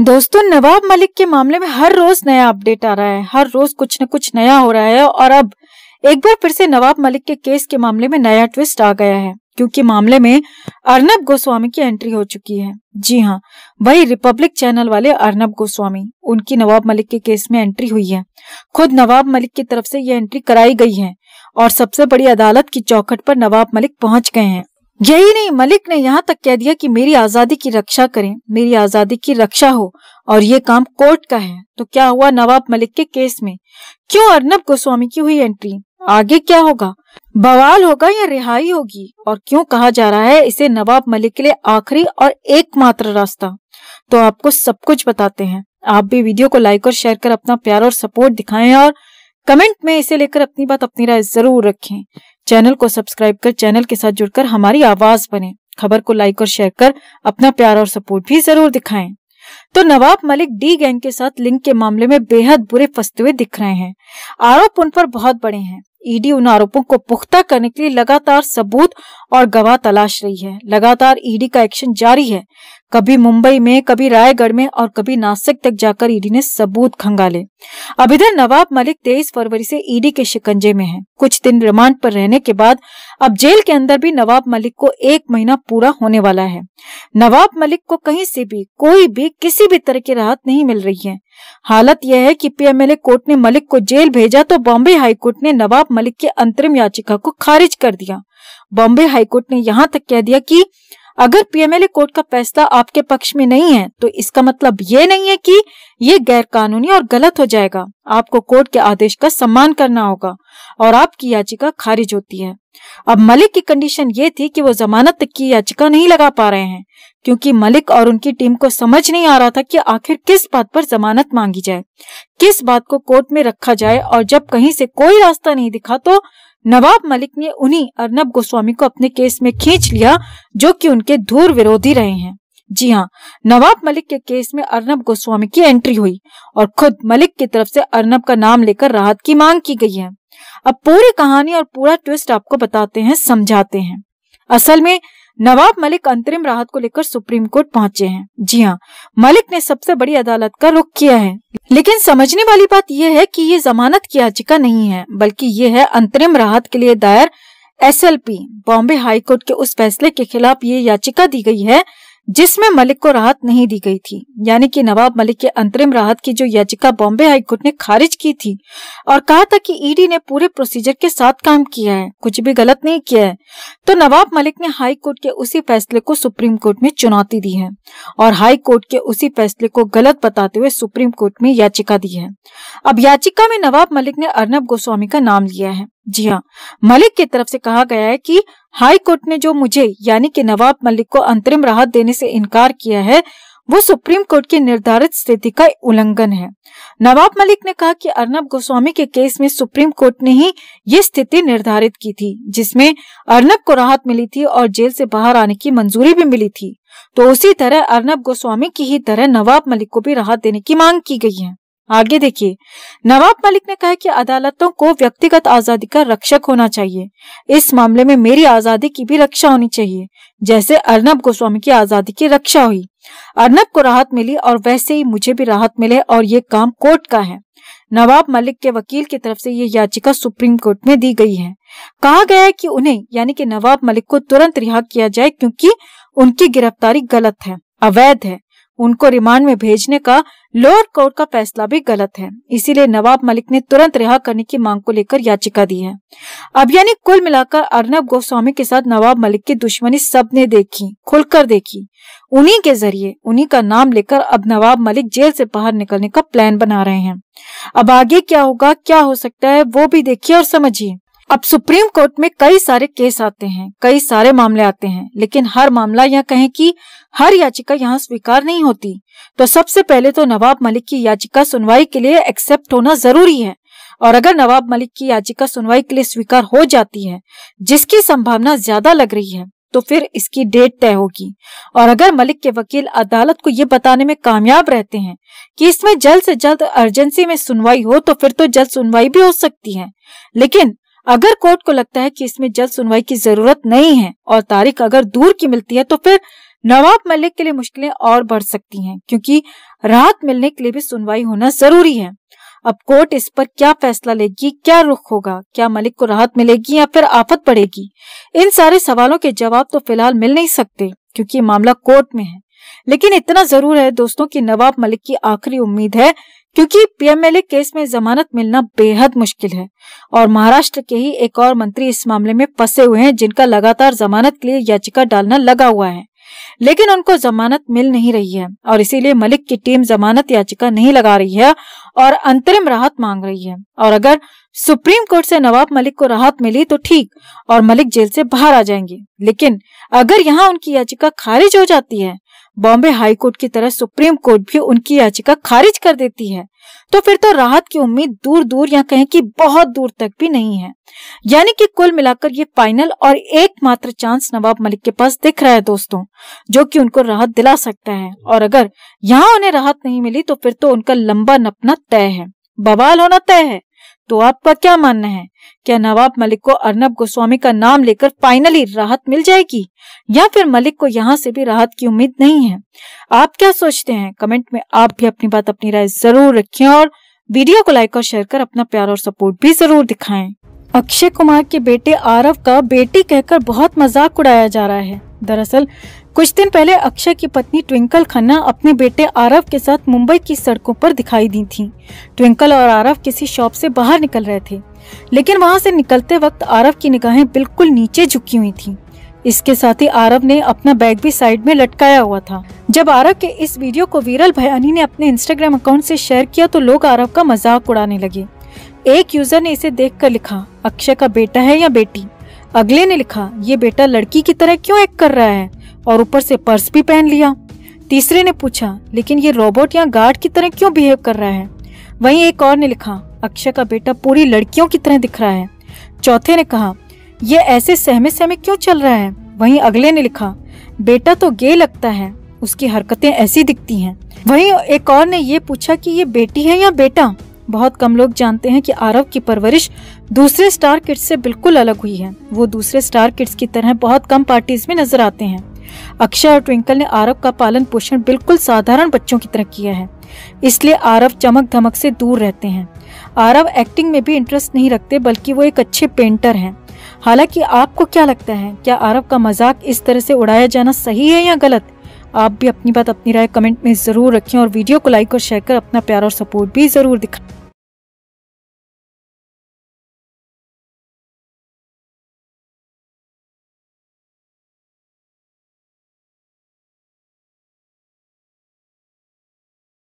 दोस्तों नवाब मलिक के मामले में हर रोज नया अपडेट आ रहा है हर रोज कुछ न कुछ नया हो रहा है और अब एक बार फिर से नवाब मलिक के केस के मामले में नया ट्विस्ट आ गया है क्योंकि मामले में अर्नब गोस्वामी की एंट्री हो चुकी है जी हाँ वही रिपब्लिक चैनल वाले अर्नब गोस्वामी उनकी नवाब मलिक के केस में एंट्री हुई है खुद नवाब मलिक की तरफ से ये एंट्री कराई गई है और सबसे बड़ी अदालत की चौखट पर नवाब मलिक पहुंच गए हैं यही नहीं मलिक ने यहाँ तक कह दिया कि मेरी आजादी की रक्षा करें मेरी आजादी की रक्षा हो और ये काम कोर्ट का है तो क्या हुआ नवाब मलिक के केस में क्यों अर्नब गोस्वामी की हुई एंट्री आगे क्या होगा बवाल होगा या रिहाई होगी और क्यों कहा जा रहा है इसे नवाब मलिक के लिए आखिरी और एकमात्र रास्ता तो आपको सब कुछ बताते हैं आप भी वीडियो को लाइक और शेयर कर अपना प्यार और सपोर्ट दिखाएं और कमेंट में इसे लेकर अपनी बात अपनी राय जरूर रखें चैनल को सब्सक्राइब कर चैनल के साथ जुड़कर हमारी आवाज बने खबर को लाइक और शेयर कर अपना प्यार और सपोर्ट भी जरूर दिखाएं तो नवाब मलिक डी गैंग के साथ लिंक के मामले में बेहद बुरे फंसते हुए दिख रहे हैं आरोप उन पर बहुत बड़े हैं ईडी उन आरोपों को पुख्ता करने के लिए लगातार सबूत और गवाह तलाश रही है लगातार ईडी का एक्शन जारी है कभी मुंबई में कभी रायगढ़ में और कभी नासिक तक जाकर ईडी ने सबूत खंगाले अब इधर नवाब मलिक तेईस फरवरी से ईडी के शिकंजे में हैं। कुछ दिन रिमांड पर रहने के बाद अब जेल के अंदर भी नवाब मलिक को एक महीना पूरा होने वाला है नवाब मलिक को कहीं से भी कोई भी किसी भी तरह की राहत नहीं मिल रही है हालत यह है कि पीएमएलए कोर्ट ने मलिक को जेल भेजा तो बॉम्बे हाईकोर्ट ने नवाब मलिक की अंतरिम याचिका को खारिज कर दिया बॉम्बे हाईकोर्ट ने यहाँ तक कह दिया की अगर पीएमएलए कोर्ट का फैसला आपके पक्ष में नहीं है तो इसका मतलब ये नहीं है कि ये गैर कानूनी और गलत हो जाएगा आपको कोर्ट के आदेश का सम्मान करना होगा और आपकी याचिका खारिज होती है अब मलिक की कंडीशन ये थी कि वो जमानत तक की याचिका नहीं लगा पा रहे हैं क्योंकि मलिक और उनकी टीम को समझ नहीं आ रहा था कि आखिर किस बात पर जमानत मांगी जाए किस बात को कोर्ट में रखा जाए और जब कहीं से कोई रास्ता नहीं दिखा तो नवाब मलिक ने उन्हीं अर्नब गोस्वामी को अपने केस में खींच लिया जो कि उनके धूर विरोधी रहे हैं जी हाँ नवाब मलिक के केस में अर्नब गोस्वामी की एंट्री हुई और खुद मलिक की तरफ से अर्नब का नाम लेकर राहत की मांग की गई है अब पूरी कहानी और पूरा ट्विस्ट आपको बताते हैं समझाते हैं असल में नवाब मलिक अंतरिम राहत को लेकर सुप्रीम कोर्ट पहुंचे हैं जी हाँ मलिक ने सबसे बड़ी अदालत का रुख किया है लेकिन समझने वाली बात यह है कि ये जमानत की याचिका नहीं है बल्कि ये है अंतरिम राहत के लिए दायर एसएलपी बॉम्बे हाईकोर्ट के उस फैसले के खिलाफ ये याचिका दी गई है जिसमें मलिक को राहत नहीं दी गई थी यानी कि नवाब मलिक के अंतरिम राहत की जो याचिका बॉम्बे हाईकोर्ट ने खारिज की थी और कहा था कि ईडी ने पूरे प्रोसीजर के साथ काम किया है कुछ भी गलत नहीं किया है तो नवाब मलिक ने हाई कोर्ट के उसी फैसले को सुप्रीम कोर्ट में चुनौती दी है और हाई कोर्ट के उसी फैसले को गलत बताते हुए सुप्रीम कोर्ट में याचिका दी है अब याचिका में नवाब मलिक ने अर्नब गोस्वामी का नाम लिया है जी हाँ मलिक की तरफ से कहा गया है की हाई कोर्ट ने जो मुझे यानी कि नवाब मलिक को अंतरिम राहत देने से इनकार किया है वो सुप्रीम कोर्ट की निर्धारित स्थिति का उल्लंघन है नवाब मलिक ने कहा कि अर्नब गोस्वामी के केस में सुप्रीम कोर्ट ने ही ये स्थिति निर्धारित की थी जिसमें अर्नब को राहत मिली थी और जेल से बाहर आने की मंजूरी भी मिली थी तो उसी तरह अर्नब गोस्वामी की ही तरह नवाब मलिक को भी राहत देने की मांग की गई है आगे देखिए नवाब मलिक ने कहा कि अदालतों को व्यक्तिगत आजादी का रक्षक होना चाहिए इस मामले में मेरी आजादी की भी रक्षा होनी चाहिए जैसे अर्नब गोस्वामी की आजादी की रक्षा हुई अर्नब को राहत मिली और वैसे ही मुझे भी राहत मिले और ये काम कोर्ट का है नवाब मलिक के वकील की तरफ से ये याचिका सुप्रीम कोर्ट में दी गई है कहा गया है कि उन्हें यानी कि नवाब मलिक को तुरंत रिहा किया जाए क्योंकि उनकी गिरफ्तारी गलत है अवैध है उनको रिमांड में भेजने का लोअर कोर्ट का फैसला भी गलत है इसीलिए नवाब मलिक ने तुरंत रिहा करने की मांग को लेकर याचिका दी है अब यानी कुल मिलाकर अर्नब गोस्वामी के साथ नवाब मलिक की दुश्मनी सबने देखी खुलकर देखी उन्हीं के जरिए उन्हीं का नाम लेकर अब नवाब मलिक जेल से बाहर निकलने का प्लान बना रहे हैं अब आगे क्या होगा क्या हो सकता है वो भी देखिए और समझिए अब सुप्रीम कोर्ट में कई सारे केस आते हैं कई सारे मामले आते हैं लेकिन हर मामला या कहें कि हर याचिका यहाँ स्वीकार नहीं होती तो सबसे पहले तो नवाब मलिक की याचिका सुनवाई के लिए एक्सेप्ट होना जरूरी है और अगर नवाब मलिक की याचिका सुनवाई के लिए स्वीकार हो जाती है जिसकी संभावना ज्यादा लग रही है तो फिर इसकी डेट तय होगी और अगर मलिक के वकील अदालत को ये बताने में कामयाब रहते हैं कि इसमें जल्द से जल्द अर्जेंसी में सुनवाई हो तो फिर तो जल्द सुनवाई भी हो सकती है लेकिन अगर कोर्ट को लगता है कि इसमें जल्द सुनवाई की जरूरत नहीं है और तारीख अगर दूर की मिलती है तो फिर नवाब मलिक के लिए मुश्किलें और बढ़ सकती हैं क्योंकि राहत मिलने के लिए भी सुनवाई होना जरूरी है अब कोर्ट इस पर क्या फैसला लेगी क्या रुख होगा क्या मलिक को राहत मिलेगी या फिर आफत पड़ेगी इन सारे सवालों के जवाब तो फिलहाल मिल नहीं सकते क्योंकि मामला कोर्ट में है लेकिन इतना जरूर है दोस्तों कि नवाब मलिक की आखिरी उम्मीद है क्योंकि पीएमएलए केस में जमानत मिलना बेहद मुश्किल है और महाराष्ट्र के ही एक और मंत्री इस मामले में फंसे हुए हैं जिनका लगातार जमानत के लिए याचिका डालना लगा हुआ है लेकिन उनको जमानत मिल नहीं रही है और इसीलिए मलिक की टीम जमानत याचिका नहीं लगा रही है और अंतरिम राहत मांग रही है और अगर सुप्रीम कोर्ट से नवाब मलिक को राहत मिली तो ठीक और मलिक जेल से बाहर आ जाएंगे लेकिन अगर यहाँ उनकी याचिका खारिज हो जाती है बॉम्बे हाई कोर्ट की तरह सुप्रीम कोर्ट भी उनकी याचिका खारिज कर देती है तो फिर तो राहत की उम्मीद दूर दूर या कहें कि बहुत दूर तक भी नहीं है यानी कि कुल मिलाकर ये फाइनल और एकमात्र चांस नवाब मलिक के पास दिख रहा है दोस्तों जो कि उनको राहत दिला सकता है और अगर यहाँ उन्हें राहत नहीं मिली तो फिर तो उनका लंबा नपना तय है बवाल होना तय है तो आपका क्या मानना है क्या नवाब मलिक को अर्नब गोस्वामी का नाम लेकर फाइनली राहत मिल जाएगी या फिर मलिक को यहाँ से भी राहत की उम्मीद नहीं है आप क्या सोचते हैं कमेंट में आप भी अपनी बात अपनी राय जरूर रखें और वीडियो को लाइक और शेयर कर अपना प्यार और सपोर्ट भी जरूर दिखाएं। अक्षय कुमार के बेटे आरव का बेटी कहकर बहुत मजाक उड़ाया जा रहा है दरअसल कुछ दिन पहले अक्षय की पत्नी ट्विंकल खन्ना अपने बेटे आरव के साथ मुंबई की सड़कों पर दिखाई दी थी ट्विंकल और आरव किसी शॉप से बाहर निकल रहे थे लेकिन वहां से निकलते वक्त आरव की निगाहें बिल्कुल नीचे झुकी हुई थी इसके साथ ही आरव ने अपना बैग भी साइड में लटकाया हुआ था जब आरव के इस वीडियो को वीरल भयानी ने अपने इंस्टाग्राम अकाउंट से शेयर किया तो लोग आरव का मजाक उड़ाने लगे एक यूजर ने इसे देखकर लिखा अक्षय का बेटा है या बेटी अगले ने लिखा ये बेटा लड़की की तरह क्यों एक्ट कर रहा है और ऊपर से पर्स भी पहन लिया तीसरे ने पूछा लेकिन ये रोबोट या गार्ड की तरह क्यों बिहेव कर रहा है वहीं एक और ने लिखा अक्षय का बेटा पूरी लड़कियों की तरह दिख रहा है चौथे ने कहा यह ऐसे सहमे सहमे क्यों चल रहा है वहीं अगले ने लिखा बेटा तो गे लगता है उसकी हरकतें ऐसी दिखती हैं। वहीं एक और ने ये पूछा कि ये बेटी है या बेटा बहुत कम लोग जानते हैं कि आरव की परवरिश दूसरे स्टार किड्स से बिल्कुल अलग हुई है वो दूसरे स्टार किड्स की तरह बहुत कम पार्टीज में नजर आते हैं अक्षय और ट्विंकल ने आरव का पालन पोषण बिल्कुल साधारण बच्चों की तरह किया है इसलिए आरव चमक धमक से दूर रहते हैं आरव एक्टिंग में भी इंटरेस्ट नहीं रखते बल्कि वो एक अच्छे पेंटर हैं हालांकि आपको क्या लगता है क्या आरव का मजाक इस तरह से उड़ाया जाना सही है या गलत आप भी अपनी बात अपनी राय कमेंट में ज़रूर रखें और वीडियो को लाइक और शेयर कर अपना प्यार और सपोर्ट भी ज़रूर दिखाएं